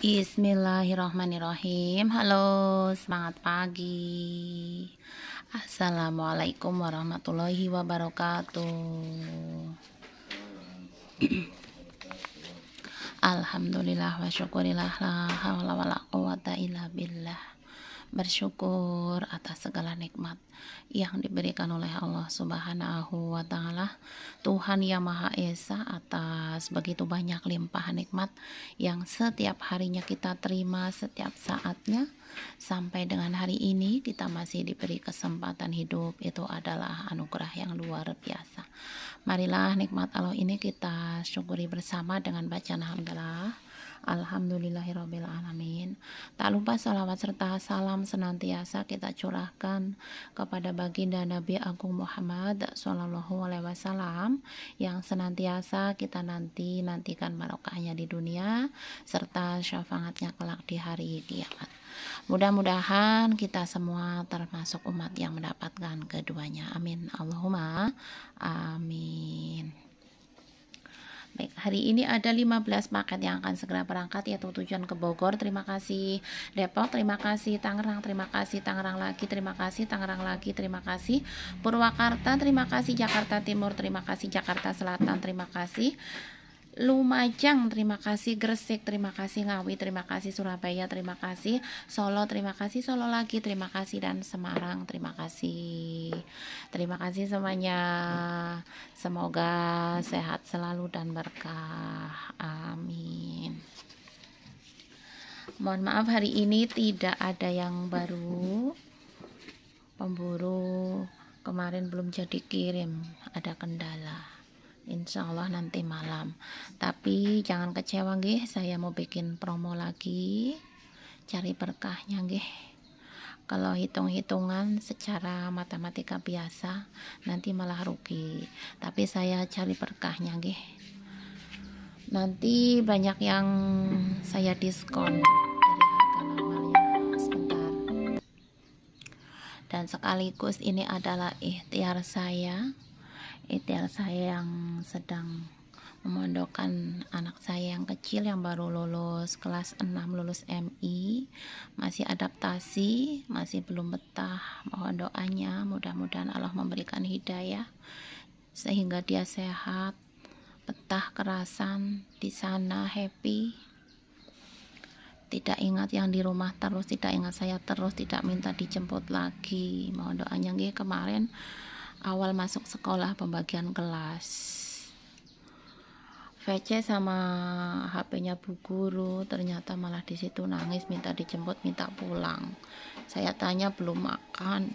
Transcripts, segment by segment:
Bismillahirrahmanirrahim Halo semangat pagi Assalamualaikum warahmatullahi wabarakatuh Alhamdulillah wa syukurillah La hawla wa la quwata illa billah bersyukur atas segala nikmat yang diberikan oleh Allah Subhanahu wa taala. Tuhan Yang Maha Esa atas begitu banyak limpahan nikmat yang setiap harinya kita terima setiap saatnya sampai dengan hari ini kita masih diberi kesempatan hidup itu adalah anugerah yang luar biasa marilah nikmat Allah ini kita syukuri bersama dengan bacaan alhamdulillah Alhamdulillahirabbil alamin. Tak lupa salawat serta salam senantiasa kita curahkan kepada baginda Nabi Agung Muhammad sallallahu alaihi wasallam yang senantiasa kita nanti nantikan barokahnya di dunia serta syafaatnya kelak di hari kiamat. Mudah-mudahan kita semua termasuk umat yang mendapatkan keduanya. Amin. Allahumma amin. Baik, hari ini ada 15 paket yang akan segera berangkat yaitu tujuan ke Bogor. Terima kasih Depok, terima kasih Tangerang, terima kasih Tangerang lagi, terima kasih Tangerang lagi, terima kasih Purwakarta, terima kasih Jakarta Timur, terima kasih Jakarta Selatan, terima kasih Lumajang, terima kasih Gresik, terima kasih Ngawi, terima kasih Surabaya, terima kasih Solo, terima kasih Solo lagi, terima kasih dan Semarang, terima kasih. Terima kasih semuanya. Semoga sehat selalu dan berkah. Amin. Mohon maaf hari ini tidak ada yang baru. Pemburu kemarin belum jadi kirim, ada kendala insya Allah nanti malam tapi jangan kecewa gih saya mau bikin promo lagi cari berkahnya gih kalau hitung-hitungan secara matematika biasa nanti malah rugi tapi saya cari berkahnya gih nanti banyak yang saya diskon dan sekaligus ini adalah ikhtiar saya ideal saya yang sedang memondokkan anak saya yang kecil yang baru lulus kelas 6 lulus MI masih adaptasi masih belum betah mohon doanya mudah-mudahan Allah memberikan hidayah sehingga dia sehat betah kerasan di sana happy tidak ingat yang di rumah terus tidak ingat saya terus tidak minta dijemput lagi mohon doanya gih kemarin awal masuk sekolah pembagian kelas VC sama HP-nya Bu Guru ternyata malah di situ nangis minta dijemput minta pulang saya tanya belum makan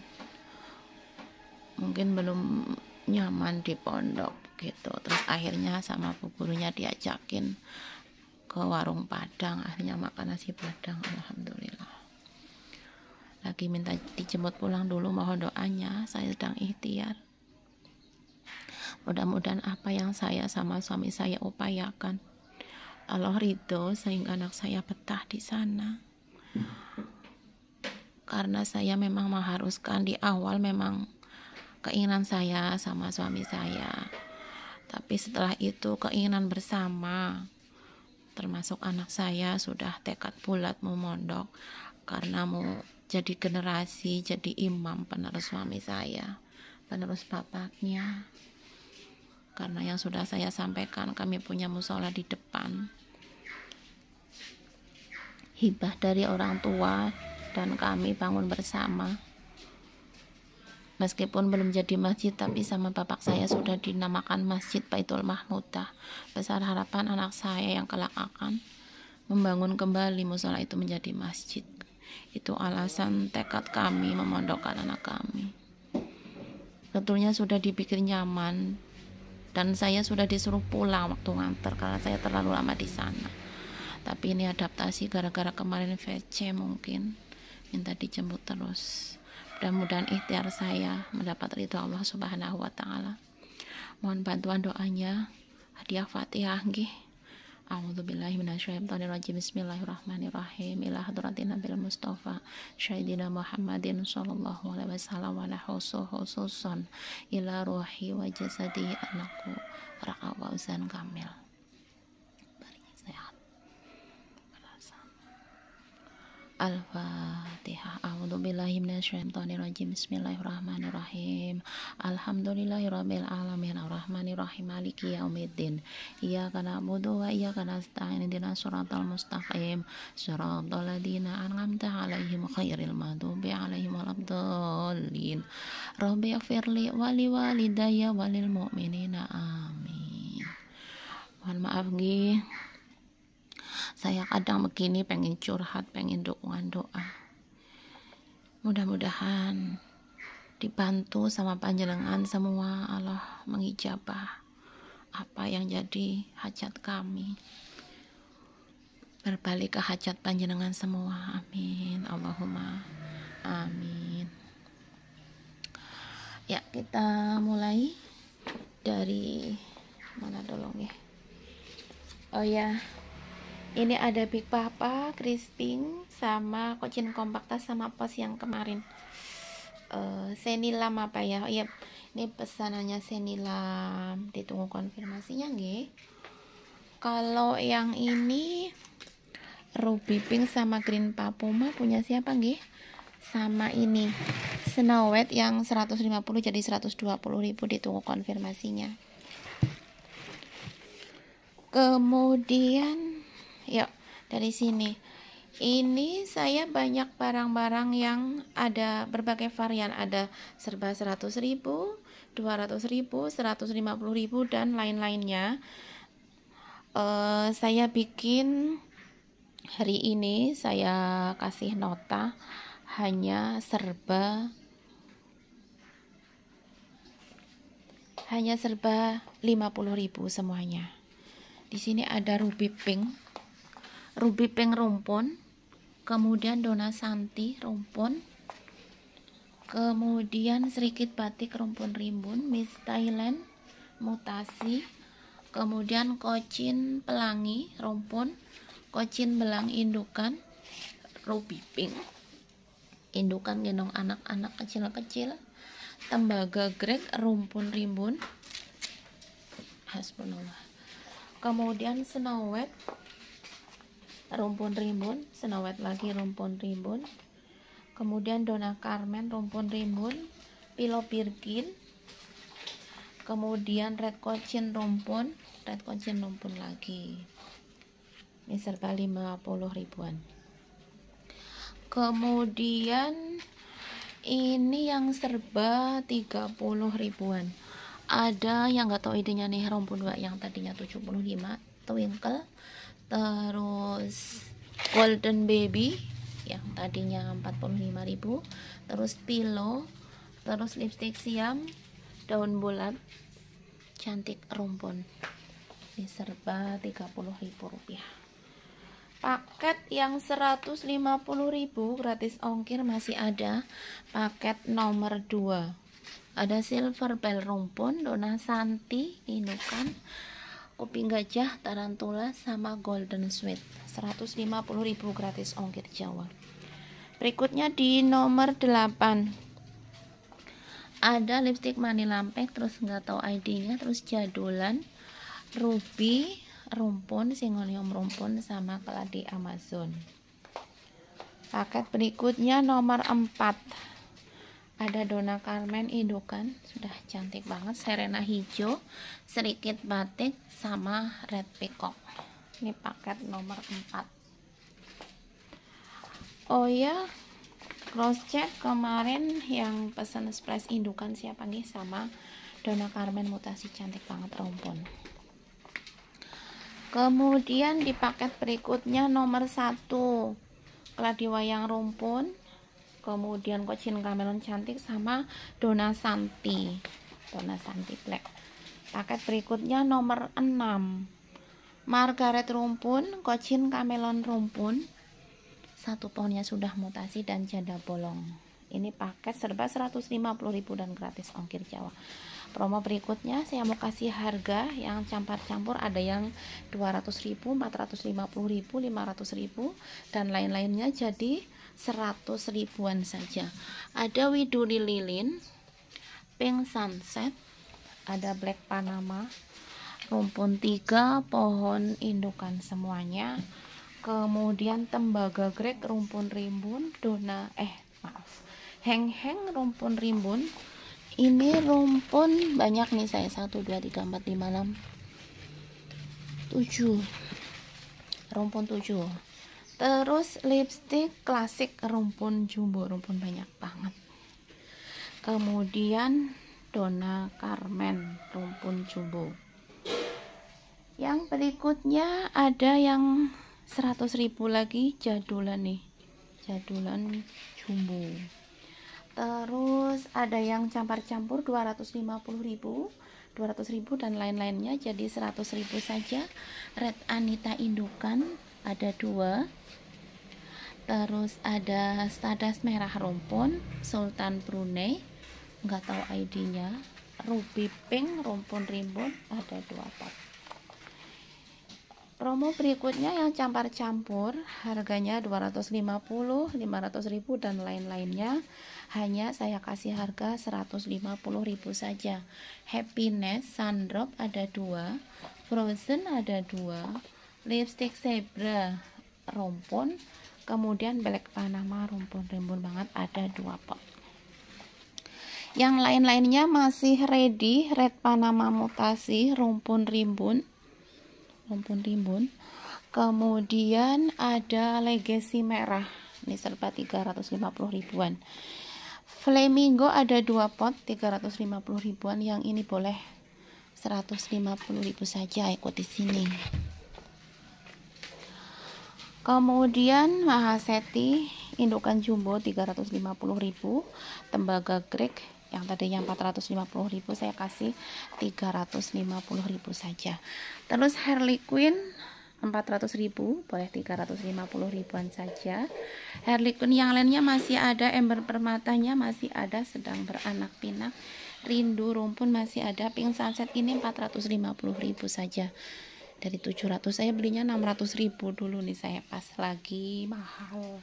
mungkin belum nyaman di pondok gitu terus akhirnya sama Bu Gurunya diajakin ke warung Padang akhirnya makan nasi Padang Alhamdulillah lagi minta dijemput pulang dulu mohon doanya saya sedang ikhtiar mudah-mudahan apa yang saya sama suami saya upayakan Allah ridho sehingga anak saya betah di sana karena saya memang mengharuskan di awal memang keinginan saya sama suami saya tapi setelah itu keinginan bersama termasuk anak saya sudah tekad bulat memondok karena mau jadi generasi, jadi imam penerus suami saya, penerus bapaknya. Karena yang sudah saya sampaikan, kami punya musola di depan. Hibah dari orang tua dan kami bangun bersama. Meskipun belum jadi masjid, tapi sama bapak saya sudah dinamakan Masjid Baitul Mahmudah. Besar harapan anak saya yang kelak akan membangun kembali musola itu menjadi masjid. Itu alasan tekad kami memondokkan anak kami. tentunya sudah dibikin nyaman dan saya sudah disuruh pulang waktu nganter karena saya terlalu lama di sana. Tapi ini adaptasi gara-gara kemarin VC mungkin minta dijemput terus. Mudah-mudahan ikhtiar saya mendapat ridho Allah Subhanahu wa taala. Mohon bantuan doanya, hadiah Fatihah gih A'udzubillahiminasyaitonirrajim Bismillahirrahmanirrahim Ila hadratin Nabil Mustafa Syahidina Muhammadin Sallallahu alaihi wasallam Wa lahusuh hususun Ila ruhi wa jasadihi anakku Raka wa kamil Al-Fatihah. A'udzu billahi minasyaitonir rajim. Bismillahirrahmanirrahim. rabbil alamin arrahmanirrahim maliki yaumiddin. Iyyaka na'budu wa iyyaka nasta'in ihdinas siratal mustaqim. Shiratal ladzina an'amta 'alaihim khairil maghdubi 'alaihim waladdallin. Rabbi ighfirli wa liwalidayya walil mu'minina. Amin. Mohon maaf, Gih saya kadang begini pengen curhat pengen dukungan doa mudah-mudahan dibantu sama panjenengan semua Allah mengijabah apa yang jadi hajat kami berbalik ke hajat panjenengan semua amin Allahumma amin ya kita mulai dari mana dolong ya oh ya ini ada Big Papa, Crisping, sama Kocin Kompakta sama pos yang kemarin. Uh, eh, senilam apa ya? Oh, iya, yep. ini pesanannya senilam. Ditunggu konfirmasinya nggih. Kalau yang ini Ruby Pink sama Green Papuma punya siapa nggih? Sama ini Snow White yang 150 jadi 120 ribu ditunggu konfirmasinya. Kemudian Yuk, dari sini. Ini saya banyak barang-barang yang ada berbagai varian, ada serba 100.000, 200.000, 150.000 dan lain-lainnya. Uh, saya bikin hari ini saya kasih nota hanya serba hanya serba 50.000 semuanya. Di sini ada ruby pink Ruby Pink Rumpun, kemudian Dona Santi Rumpun, kemudian Serikit Batik Rumpun Rimbun Miss Thailand Mutasi kemudian Kocin Pelangi Rumpun, Kocin Belang Indukan Ruby Pink Indukan gendong anak-anak kecil-kecil Tembaga Greg Rumpun Rimbun Hasbunallah kemudian Snow White rumpun-rimbun, senawet lagi rumpun-rimbun, kemudian dona carmen rumpun-rimbun, pilo birkin, kemudian red cochin rumpun, red cochin rumpun lagi. Ini serba 50 ribuan. Kemudian ini yang serba 30 ribuan. Ada yang gak tahu idenya nih rumpun dua yang tadinya 75 twinkle terus golden baby yang tadinya 45.000 terus pillow terus lipstick siam daun bulat cantik rumpun ini serba 30.000 rupiah paket yang 150.000 gratis ongkir masih ada paket nomor 2 ada silver bell rumpun dona santi inukan kuping gajah, tarantula, sama golden sweet. 150.000 gratis ongkir Jawa. Berikutnya di nomor 8 ada lipstick mani lampek terus nggak tahu ID-nya terus jadulan ruby rumpun singonium rumpun sama keladi amazon paket berikutnya nomor 4 ada Dona Carmen indukan sudah cantik banget Serena hijau sedikit batik sama red peacock ini paket nomor 4 oh ya cross check kemarin yang pesan express indukan siapa nih sama Dona Carmen mutasi cantik banget rumpun kemudian di paket berikutnya nomor 1 keladi wayang rumpun kemudian Cochin Camelon cantik sama Dona Santi Dona Santi Black paket berikutnya nomor 6 Margaret Rumpun Cochin Camelon Rumpun satu pohonnya sudah mutasi dan janda bolong ini paket serba 150.000 dan gratis ongkir Jawa promo berikutnya saya mau kasih harga yang campur-campur ada yang 200.000, 450.000, 500.000 dan lain-lainnya jadi seratus ribuan saja ada widuri lilin pink sunset ada black panama rumpun tiga pohon indukan semuanya kemudian tembaga grek rumpun rimbun dona eh maaf heng-heng rumpun rimbun ini rumpun banyak nih saya satu dua tiga empat lima enam tujuh rumpun tujuh terus lipstick klasik rumpun jumbo rumpun banyak banget kemudian dona Carmen rumpun jumbo yang berikutnya ada yang 100 ribu lagi jadulan nih jadulan jumbo terus ada yang campur-campur 250 ribu 200 ribu dan lain-lainnya jadi 100 ribu saja Red Anita indukan ada dua terus ada stadas merah rumpun Sultan Brunei nggak tahu ID-nya ruby pink rumpun rimbun ada dua pot promo berikutnya yang campur-campur harganya 250 500 ribu dan lain-lainnya hanya saya kasih harga 150 ribu saja happiness sundrop ada dua frozen ada dua lipstick zebra rumpun kemudian belek Panama rumpun rimbun banget ada dua pot yang lain-lainnya masih ready red Panama mutasi rumpun rimbun rumpun rimbun kemudian ada legacy merah ini serba 350 ribuan flamingo ada dua pot 350 ribuan yang ini boleh 150 ribu saja ikut di sini Kemudian Mahaseti indukan jumbo 350.000, tembaga Greek yang tadinya 450.000 saya kasih 350.000 saja. Terus Harley Quinn 400.000 boleh 350 ribuan saja Harley Quinn yang lainnya masih ada ember permatanya masih ada sedang beranak pinak rindu rumpun masih ada pink sunset ini 450.000 saja dari 700 saya belinya 600 ribu dulu nih saya pas lagi mahal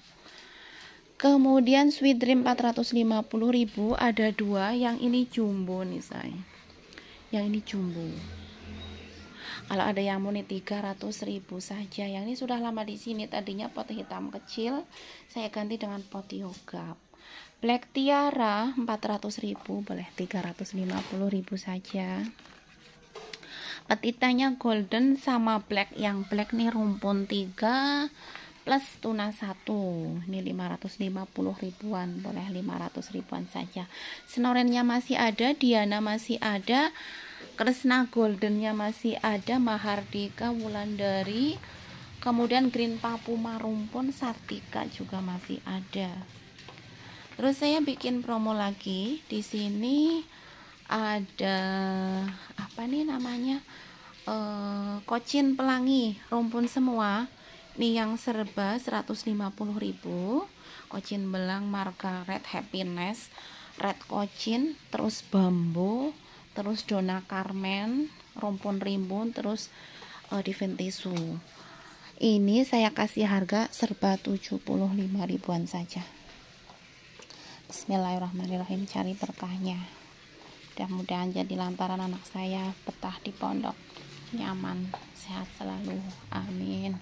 kemudian sweet dream 450 ribu ada dua yang ini jumbo nih saya yang ini jumbo kalau ada yang murni 300 ribu saja yang ini sudah lama di sini tadinya pot hitam kecil saya ganti dengan pot yoga. Black Tiara 400 ribu boleh 350 ribu saja petitanya golden sama black yang black nih rumpun 3 plus tunas 1 ini 550 ribuan boleh 500 ribuan saja senorennya masih ada Diana masih ada Kresna goldennya masih ada Mahardika Wulandari kemudian Green Papuma rumpun Sartika juga masih ada terus saya bikin promo lagi di sini ada apa nih namanya e, kocin pelangi rumpun semua ini yang serba 150.000 kocin belang marka red happiness red kocin terus bambu terus dona karmen, rumpun rimbun terus e, ini saya kasih harga serba 75 ribuan saja Bismillahirrahmanirrahim cari berkahnya mudah-mudahan jadi lantaran anak saya betah di pondok nyaman sehat selalu amin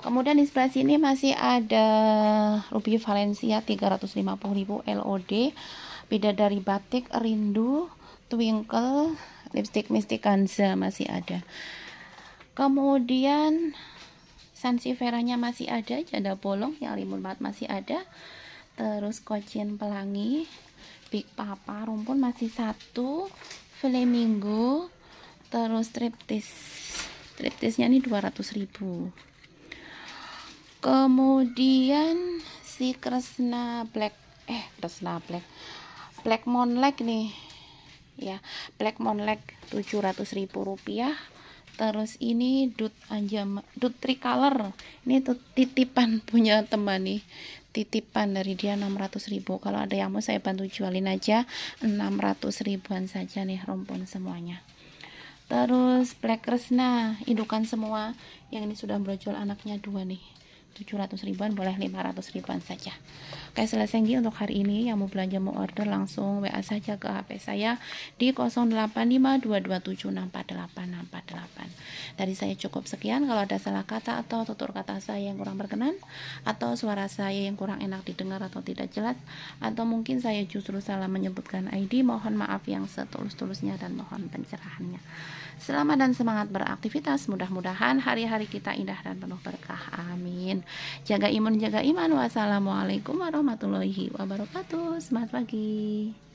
kemudian di sebelah sini masih ada Ruby Valencia 350.000 LOD Beda dari Batik Rindu Twinkle lipstick Mystic Kanza masih ada kemudian Sansiveranya masih ada Janda Bolong yang limun banget masih ada terus Kocin Pelangi Big Papa rumpun masih satu flamingo terus striptis striptisnya ini 200 ribu kemudian si Kresna Black eh Kresna Black Black Monleg nih ya Black Monleg 700 ribu rupiah terus ini dut anjama dut tricolor ini tuh titipan punya teman nih titipan dari dia 600 ribu kalau ada yang mau saya bantu jualin aja 600 ribuan saja nih rumpun semuanya terus Black resna indukan semua yang ini sudah berjual anaknya dua nih 700 ribuan boleh 500 ribuan saja Oke, selesai Gi untuk hari ini yang mau belanja mau order langsung WA saja ke HP saya di 085227648648. Dari saya cukup sekian. Kalau ada salah kata atau tutur kata saya yang kurang berkenan atau suara saya yang kurang enak didengar atau tidak jelas atau mungkin saya justru salah menyebutkan ID, mohon maaf yang setulus-tulusnya dan mohon pencerahannya. Selamat dan semangat beraktivitas. Mudah-mudahan hari-hari kita indah dan penuh berkah. Amin. Jaga imun, jaga iman. Wassalamualaikum warahmatullahi warahmatullahi wabarakatuh. Selamat pagi.